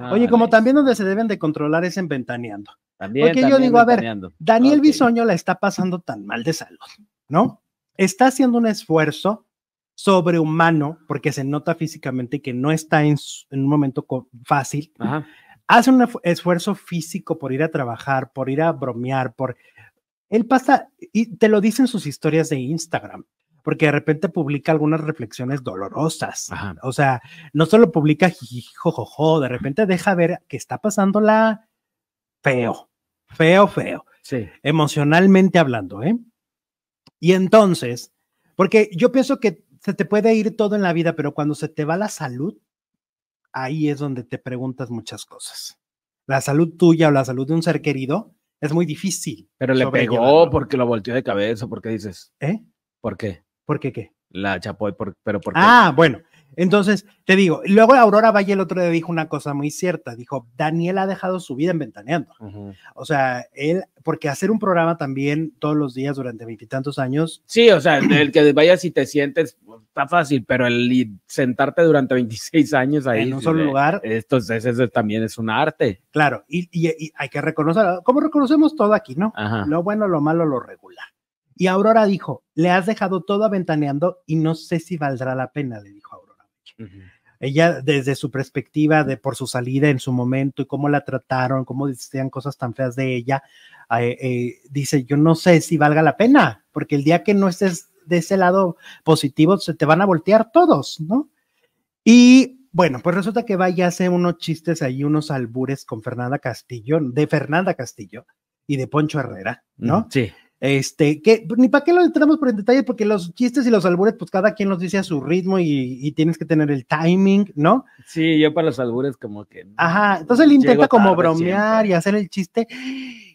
Ah, Oye, como también donde se deben de controlar es en ventaneando. También, Porque yo digo, a ver, Daniel Bisoño la está pasando tan mal de salud, ¿no? Está haciendo un esfuerzo sobrehumano, porque se nota físicamente que no está en, un momento fácil. Hace un esfuerzo físico por ir a trabajar, por ir a bromear, por... Él pasa, y te lo dicen sus historias de Instagram, porque de repente publica algunas reflexiones dolorosas. O sea, no solo publica de repente deja ver que está pasándola feo, feo, feo. Sí. Emocionalmente hablando, ¿eh? Y entonces, porque yo pienso que se te puede ir todo en la vida, pero cuando se te va la salud, ahí es donde te preguntas muchas cosas. La salud tuya o la salud de un ser querido es muy difícil. Pero le pegó porque lo volteó de cabeza, porque dices? ¿Eh? ¿Por qué? ¿Por qué qué? La Chapoy, pero ¿por qué? Ah, bueno. Entonces, te digo, luego Aurora Valle el otro día dijo una cosa muy cierta, dijo, Daniel ha dejado su vida en ventaneando. O sea, él, porque hacer un programa también todos los días durante veintitantos años. Sí, o sea, el que vayas y te sientes está fácil, pero el sentarte durante veintiséis años ahí. En un solo lugar. Esto es, eso también es un arte. Claro, y, y, hay que reconocer, como reconocemos todo aquí, ¿no? Lo bueno, lo malo, lo regular. Y Aurora dijo, le has dejado todo aventaneando y no sé si valdrá la pena, le dijo Aurora. Ella, desde su perspectiva de por su salida en su momento y cómo la trataron, cómo decían cosas tan feas de ella, eh, eh, dice, yo no sé si valga la pena, porque el día que no estés de ese lado positivo, se te van a voltear todos, ¿no? Y bueno, pues resulta que va y hace unos chistes ahí, unos albures con Fernanda Castillo, de Fernanda Castillo y de Poncho Herrera, ¿no? Sí. Este, que pues, ni para qué lo entramos por el detalle, porque los chistes y los albures, pues cada quien los dice a su ritmo y, tienes que tener el timing, ¿no? Sí, yo para los albures, como que. Ajá, entonces él intenta como bromear y hacer el chiste,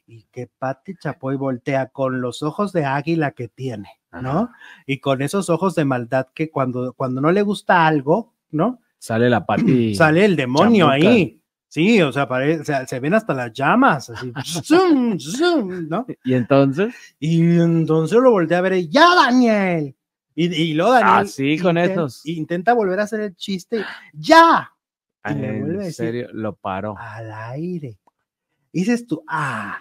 y que Pati Chapoy voltea con los ojos de águila que tiene, ¿no? Y con esos ojos de maldad que cuando, cuando no le gusta algo, ¿no? Sale la Pati. Sale el demonio ahí. Sí, o sea, se ven hasta las llamas, así, ¿no? ¿Y entonces? Y entonces lo volteé a ver ya, Daniel. Y, lo ah, Daniel. Ah, con esos. Intenta volver a hacer el chiste, ya. Y en serio, lo paró. Al aire. dices tú, ah,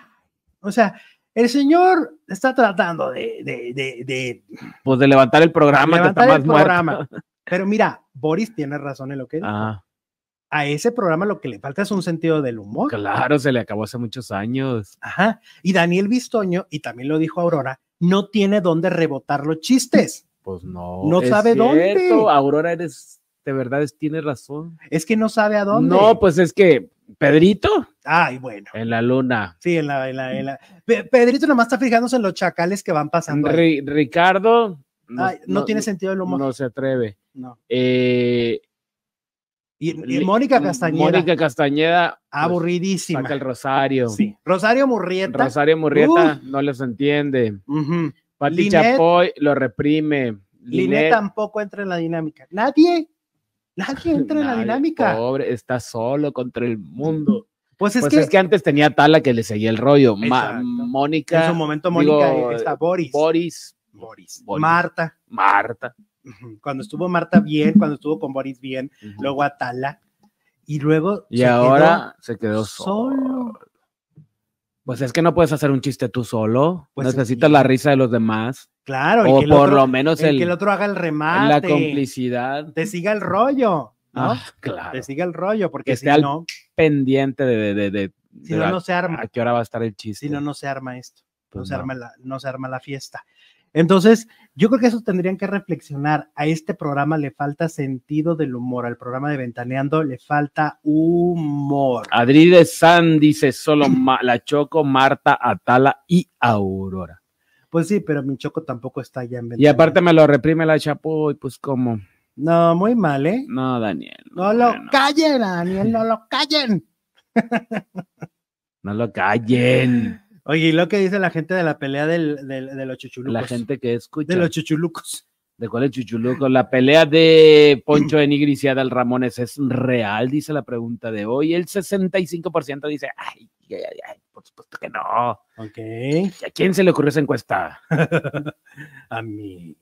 o sea, el señor está tratando de, de, pues de levantar el programa, que está más Muerto. Pero mira, Boris tiene razón en lo que dice. Ah a ese programa lo que le falta es un sentido del humor. Claro, se le acabó hace muchos años. Ajá. Y Daniel Bistoño, y también lo dijo Aurora, no tiene dónde rebotar los chistes. Pues no. No sabe dónde. Aurora, eres, de verdad, tiene razón. Es que no sabe a dónde. No, pues es que Pedrito. Ay, bueno. En la luna. Sí, en la, en la, en Pedrito nomás está fijándose en los chacales que van pasando. Ricardo. No, tiene sentido del humor. No se atreve. No. Eh, y, Mónica Castañeda. Mónica Castañeda. Pues, Aburridísima. Saca el Rosario. Rosario Murrieta. Rosario Murrieta no les entiende. Pati Chapoy lo reprime. Linet, tampoco entra en la dinámica. Nadie. Nadie entra en la dinámica. Pobre, está solo contra el mundo. Pues, pues es, que, antes tenía Tala que le seguía el rollo. Mónica. En su momento Mónica está Boris. Boris. Boris. Marta. Marta. Cuando estuvo Marta bien, cuando estuvo con Boris bien, luego Atala. Y luego. Y ahora se quedó solo. Pues es que no puedes hacer un chiste tú solo. Pues Necesitas la risa de los demás. Claro, o y que por lo menos que el otro haga el remate. La complicidad. Te siga el rollo. ¿no? Ah, claro. Te siga el rollo, porque que no. pendiente de. si no, no se arma. ¿A qué hora va a estar el chiste? Si no, no se arma esto. Pues se no se arma la fiesta. Entonces, yo creo que eso tendrían que reflexionar. A este programa le falta sentido del humor, al programa de Ventaneando le falta humor. Adri de San dice solo la Choco, Marta, Atala y Aurora. Pues sí, pero mi Choco tampoco está allá en Ventaneando. Y aparte me lo reprime la Chapo y pues como... No, muy mal, ¿eh? No, Daniel. No, lo callen, Daniel, no lo callen. no lo callen. Oye, ¿y lo que dice la gente de la pelea del, del, de los chuchulucos? La gente que escucha. De los chuchulucos. ¿De cuál es chuchuluco? La pelea de Poncho de Nigris y Adal Ramones es real, dice la pregunta de hoy. El 65% dice, ay, ay, ay, ay, por supuesto que no. Ok. ¿A quién se le ocurrió esa encuesta? a mí. ¿Y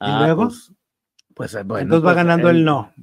ah, luego? Pues, pues eh, bueno. Entonces va pues, ganando el no.